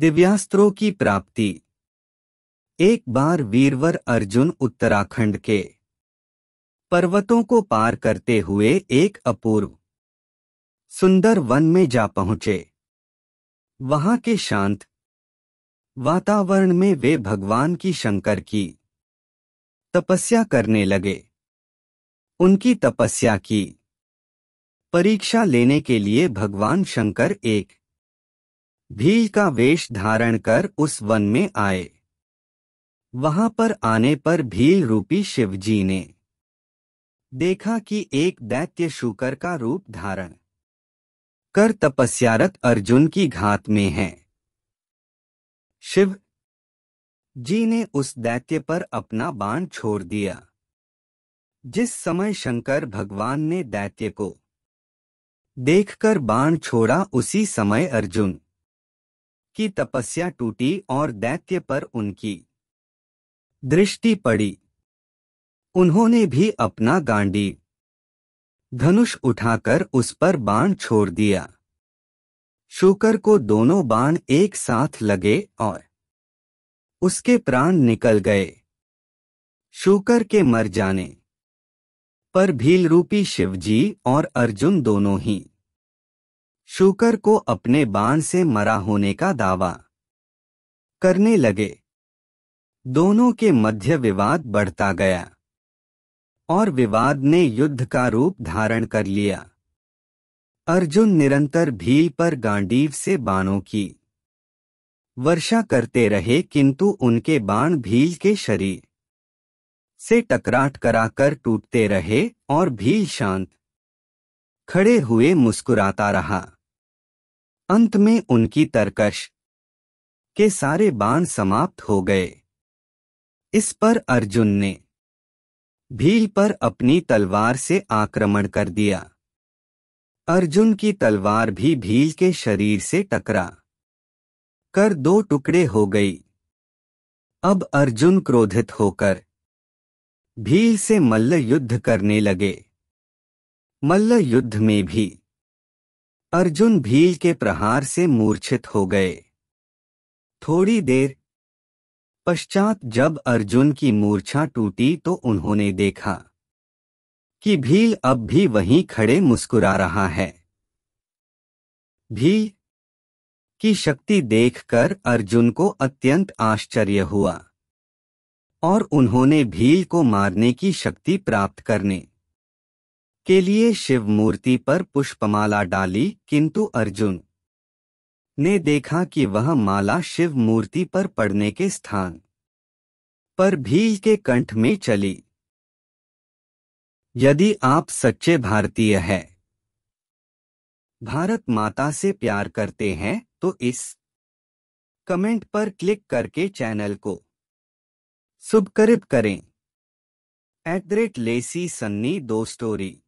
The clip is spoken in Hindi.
दिव्यास्त्रों की प्राप्ति एक बार वीरवर अर्जुन उत्तराखंड के पर्वतों को पार करते हुए एक अपूर्व सुंदर वन में जा पहुंचे वहां के शांत वातावरण में वे भगवान की शंकर की तपस्या करने लगे उनकी तपस्या की परीक्षा लेने के लिए भगवान शंकर एक भील का वेश धारण कर उस वन में आए वहां पर आने पर भील रूपी शिवजी ने देखा कि एक दैत्य शुकर का रूप धारण कर तपस्यारत अर्जुन की घात में है शिव जी ने उस दैत्य पर अपना बाण छोड़ दिया जिस समय शंकर भगवान ने दैत्य को देखकर बाण छोड़ा उसी समय अर्जुन की तपस्या टूटी और दैत्य पर उनकी दृष्टि पड़ी उन्होंने भी अपना गांडी धनुष उठाकर उस पर बाण छोड़ दिया शुकर को दोनों बाण एक साथ लगे और उसके प्राण निकल गए शुकर के मर जाने पर भील रूपी शिवजी और अर्जुन दोनों ही शुकर को अपने बाण से मरा होने का दावा करने लगे दोनों के मध्य विवाद बढ़ता गया और विवाद ने युद्ध का रूप धारण कर लिया अर्जुन निरंतर भील पर गांडीव से बाणों की वर्षा करते रहे किंतु उनके बाण भील के शरीर से टकराट कराकर टूटते रहे और भील शांत खड़े हुए मुस्कुराता रहा अंत में उनकी तरकश के सारे बाण समाप्त हो गए इस पर अर्जुन ने भील पर अपनी तलवार से आक्रमण कर दिया अर्जुन की तलवार भी भील के शरीर से टकरा कर दो टुकड़े हो गई अब अर्जुन क्रोधित होकर भील से मल्ल युद्ध करने लगे मल्ल युद्ध में भी अर्जुन भील के प्रहार से मूर्छित हो गए थोड़ी देर पश्चात जब अर्जुन की मूर्छा टूटी तो उन्होंने देखा कि भील अब भी वहीं खड़े मुस्कुरा रहा है भील की शक्ति देखकर अर्जुन को अत्यंत आश्चर्य हुआ और उन्होंने भील को मारने की शक्ति प्राप्त करने के लिए शिव मूर्ति पर पुष्पमाला डाली किंतु अर्जुन ने देखा कि वह माला शिव मूर्ति पर पड़ने के स्थान पर भील के कंठ में चली यदि आप सच्चे भारतीय हैं भारत माता से प्यार करते हैं तो इस कमेंट पर क्लिक करके चैनल को सुबकरिब करें एट द रेट लेसी सन्नी दो स्टोरी